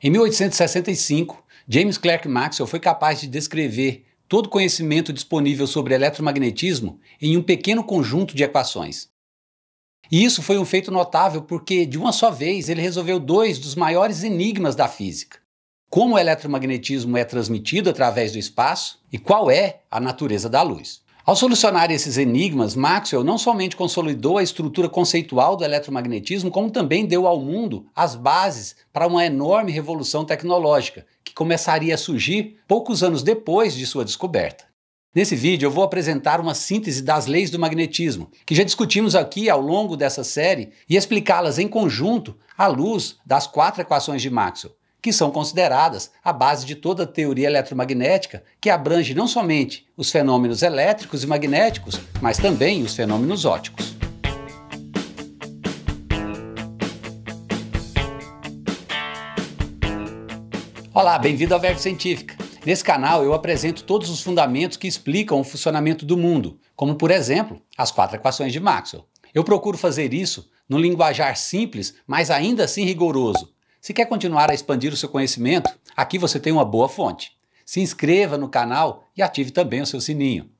Em 1865, James Clerk Maxwell foi capaz de descrever todo o conhecimento disponível sobre eletromagnetismo em um pequeno conjunto de equações. E isso foi um feito notável porque, de uma só vez, ele resolveu dois dos maiores enigmas da física: como o eletromagnetismo é transmitido através do espaço e qual é a natureza da luz. Ao solucionar esses enigmas, Maxwell não somente consolidou a estrutura conceitual do eletromagnetismo, como também deu ao mundo as bases para uma enorme revolução tecnológica, que começaria a surgir poucos anos depois de sua descoberta. Nesse vídeo eu vou apresentar uma síntese das leis do magnetismo, que já discutimos aqui ao longo dessa série, e explicá-las em conjunto à luz das quatro equações de Maxwell que são consideradas a base de toda a teoria eletromagnética, que abrange não somente os fenômenos elétricos e magnéticos, mas também os fenômenos óticos. Olá, bem-vindo ao Verbo Científica. Nesse canal eu apresento todos os fundamentos que explicam o funcionamento do mundo, como por exemplo, as quatro equações de Maxwell. Eu procuro fazer isso no linguajar simples, mas ainda assim rigoroso, se quer continuar a expandir o seu conhecimento, aqui você tem uma boa fonte. Se inscreva no canal e ative também o seu sininho.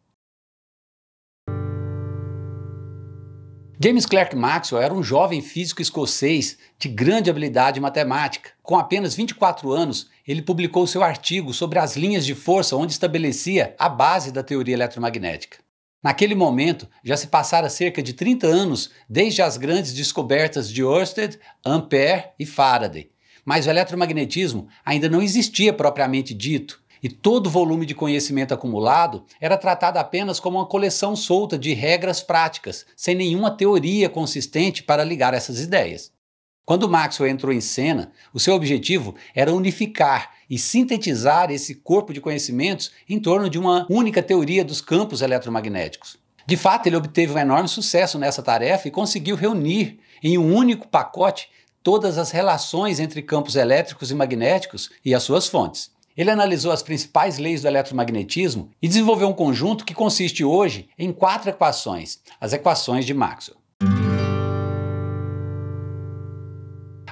James Clerk Maxwell era um jovem físico escocês de grande habilidade matemática. Com apenas 24 anos, ele publicou seu artigo sobre as linhas de força, onde estabelecia a base da teoria eletromagnética. Naquele momento, já se passara cerca de 30 anos desde as grandes descobertas de Ørsted, Ampère e Faraday, mas o eletromagnetismo ainda não existia propriamente dito. E todo o volume de conhecimento acumulado era tratado apenas como uma coleção solta de regras práticas, sem nenhuma teoria consistente para ligar essas ideias. Quando Maxwell entrou em cena, o seu objetivo era unificar e sintetizar esse corpo de conhecimentos em torno de uma única teoria dos campos eletromagnéticos. De fato, ele obteve um enorme sucesso nessa tarefa e conseguiu reunir em um único pacote todas as relações entre campos elétricos e magnéticos e as suas fontes. Ele analisou as principais leis do eletromagnetismo e desenvolveu um conjunto que consiste hoje em quatro equações, as equações de Maxwell.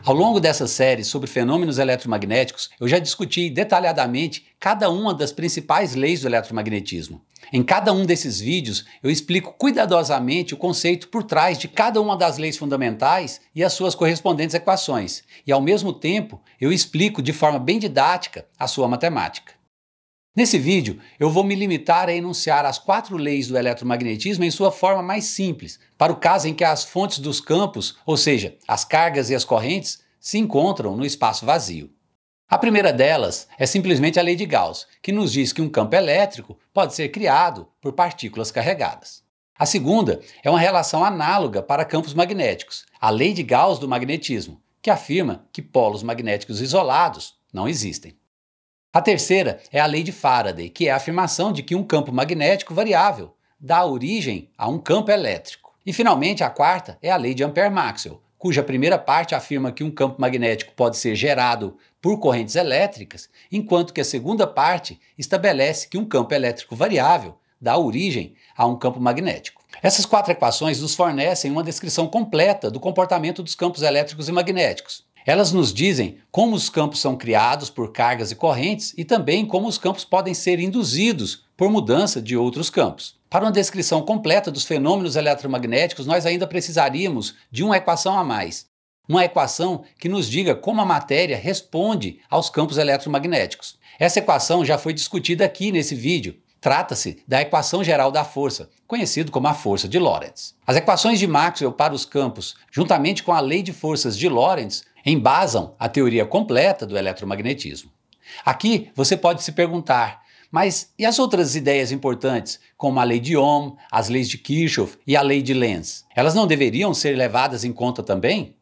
Ao longo dessa série sobre fenômenos eletromagnéticos, eu já discuti detalhadamente cada uma das principais leis do eletromagnetismo. Em cada um desses vídeos, eu explico cuidadosamente o conceito por trás de cada uma das leis fundamentais e as suas correspondentes equações, e ao mesmo tempo, eu explico de forma bem didática a sua matemática. Nesse vídeo, eu vou me limitar a enunciar as quatro leis do eletromagnetismo em sua forma mais simples, para o caso em que as fontes dos campos, ou seja, as cargas e as correntes, se encontram no espaço vazio. A primeira delas é simplesmente a lei de Gauss, que nos diz que um campo elétrico pode ser criado por partículas carregadas. A segunda é uma relação análoga para campos magnéticos, a lei de Gauss do magnetismo, que afirma que polos magnéticos isolados não existem. A terceira é a lei de Faraday, que é a afirmação de que um campo magnético variável dá origem a um campo elétrico. E finalmente, a quarta é a lei de Ampère-Maxwell, cuja primeira parte afirma que um campo magnético pode ser gerado por correntes elétricas, enquanto que a segunda parte estabelece que um campo elétrico variável dá origem a um campo magnético. Essas quatro equações nos fornecem uma descrição completa do comportamento dos campos elétricos e magnéticos, elas nos dizem como os campos são criados por cargas e correntes e também como os campos podem ser induzidos por mudança de outros campos. Para uma descrição completa dos fenômenos eletromagnéticos, nós ainda precisaríamos de uma equação a mais. Uma equação que nos diga como a matéria responde aos campos eletromagnéticos. Essa equação já foi discutida aqui nesse vídeo. Trata-se da equação geral da força, conhecido como a força de Lorentz. As equações de Maxwell para os campos, juntamente com a lei de forças de Lorentz, embasam a teoria completa do eletromagnetismo. Aqui você pode se perguntar: mas e as outras ideias importantes, como a lei de Ohm, as leis de Kirchhoff e a lei de Lenz? Elas não deveriam ser levadas em conta também?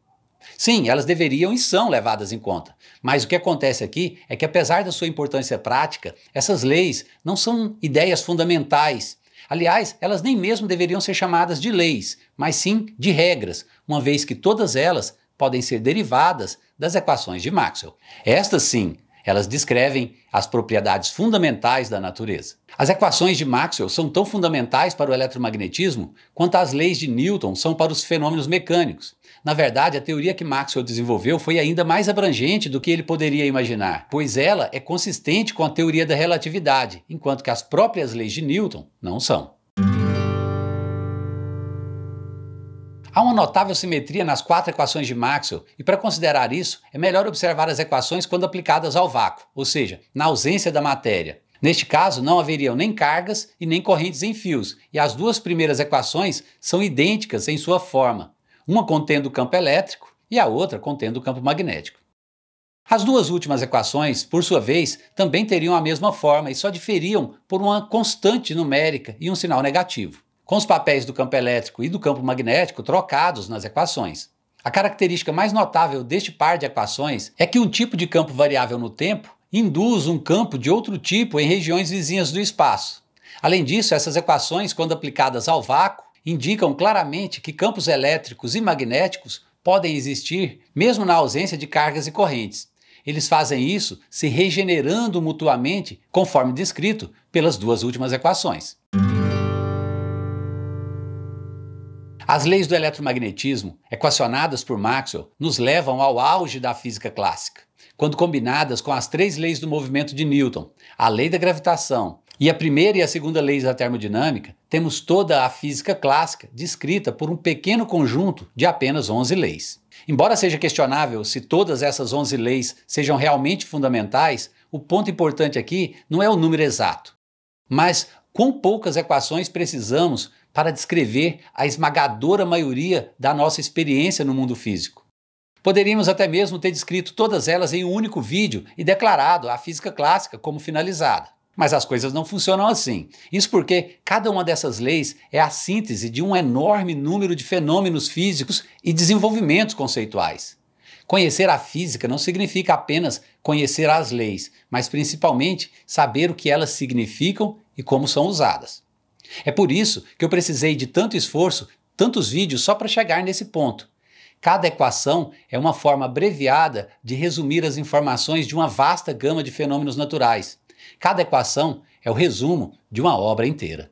Sim, elas deveriam e são levadas em conta. Mas o que acontece aqui é que, apesar da sua importância prática, essas leis não são ideias fundamentais. Aliás, elas nem mesmo deveriam ser chamadas de leis, mas sim de regras, uma vez que todas elas podem ser derivadas das equações de Maxwell. Estas sim, elas descrevem as propriedades fundamentais da natureza. As equações de Maxwell são tão fundamentais para o eletromagnetismo quanto as leis de Newton são para os fenômenos mecânicos. Na verdade, a teoria que Maxwell desenvolveu foi ainda mais abrangente do que ele poderia imaginar, pois ela é consistente com a teoria da relatividade, enquanto que as próprias leis de Newton não são. Há uma notável simetria nas quatro equações de Maxwell, e para considerar isso, é melhor observar as equações quando aplicadas ao vácuo, ou seja, na ausência da matéria. Neste caso, não haveriam nem cargas e nem correntes em fios, e as duas primeiras equações são idênticas em sua forma, uma contendo o campo elétrico e a outra contendo o campo magnético. As duas últimas equações, por sua vez, também teriam a mesma forma e só diferiam por uma constante numérica e um sinal negativo com os papéis do campo elétrico e do campo magnético trocados nas equações. A característica mais notável deste par de equações é que um tipo de campo variável no tempo induz um campo de outro tipo em regiões vizinhas do espaço. Além disso, essas equações, quando aplicadas ao vácuo, indicam claramente que campos elétricos e magnéticos podem existir mesmo na ausência de cargas e correntes. Eles fazem isso se regenerando mutuamente, conforme descrito pelas duas últimas equações. As leis do eletromagnetismo, equacionadas por Maxwell, nos levam ao auge da física clássica, quando combinadas com as três leis do movimento de Newton, a lei da gravitação e a primeira e a segunda leis da termodinâmica, temos toda a física clássica descrita por um pequeno conjunto de apenas 11 leis. Embora seja questionável se todas essas 11 leis sejam realmente fundamentais, o ponto importante aqui não é o número exato, mas quão poucas equações precisamos para descrever a esmagadora maioria da nossa experiência no mundo físico. Poderíamos até mesmo ter descrito todas elas em um único vídeo e declarado a física clássica como finalizada. Mas as coisas não funcionam assim. Isso porque cada uma dessas leis é a síntese de um enorme número de fenômenos físicos e desenvolvimentos conceituais. Conhecer a física não significa apenas conhecer as leis, mas principalmente saber o que elas significam e como são usadas. É por isso que eu precisei de tanto esforço, tantos vídeos só para chegar nesse ponto. Cada equação é uma forma abreviada de resumir as informações de uma vasta gama de fenômenos naturais. Cada equação é o resumo de uma obra inteira.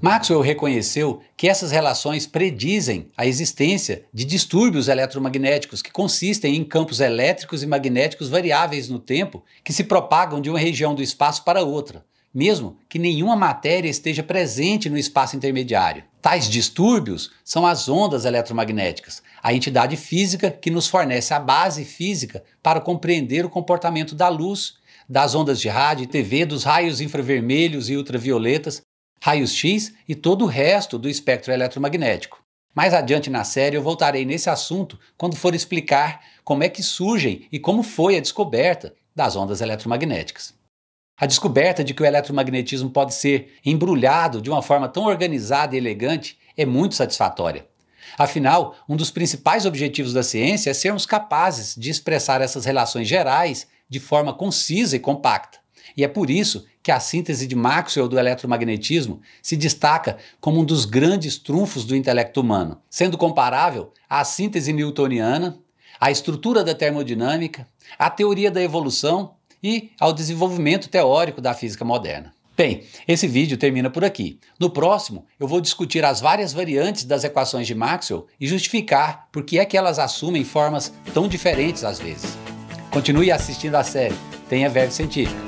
Maxwell reconheceu que essas relações predizem a existência de distúrbios eletromagnéticos que consistem em campos elétricos e magnéticos variáveis no tempo que se propagam de uma região do espaço para outra, mesmo que nenhuma matéria esteja presente no espaço intermediário. Tais distúrbios são as ondas eletromagnéticas, a entidade física que nos fornece a base física para compreender o comportamento da luz das ondas de rádio e TV, dos raios infravermelhos e ultravioletas, raios-x e todo o resto do espectro eletromagnético. Mais adiante na série eu voltarei nesse assunto quando for explicar como é que surgem e como foi a descoberta das ondas eletromagnéticas. A descoberta de que o eletromagnetismo pode ser embrulhado de uma forma tão organizada e elegante é muito satisfatória. Afinal, um dos principais objetivos da ciência é sermos capazes de expressar essas relações gerais de forma concisa e compacta. E é por isso que a síntese de Maxwell do eletromagnetismo se destaca como um dos grandes trunfos do intelecto humano, sendo comparável à síntese newtoniana, à estrutura da termodinâmica, à teoria da evolução e ao desenvolvimento teórico da física moderna. Bem, esse vídeo termina por aqui. No próximo, eu vou discutir as várias variantes das equações de Maxwell e justificar por que é que elas assumem formas tão diferentes às vezes. Continue assistindo a série, tenha verbo científico.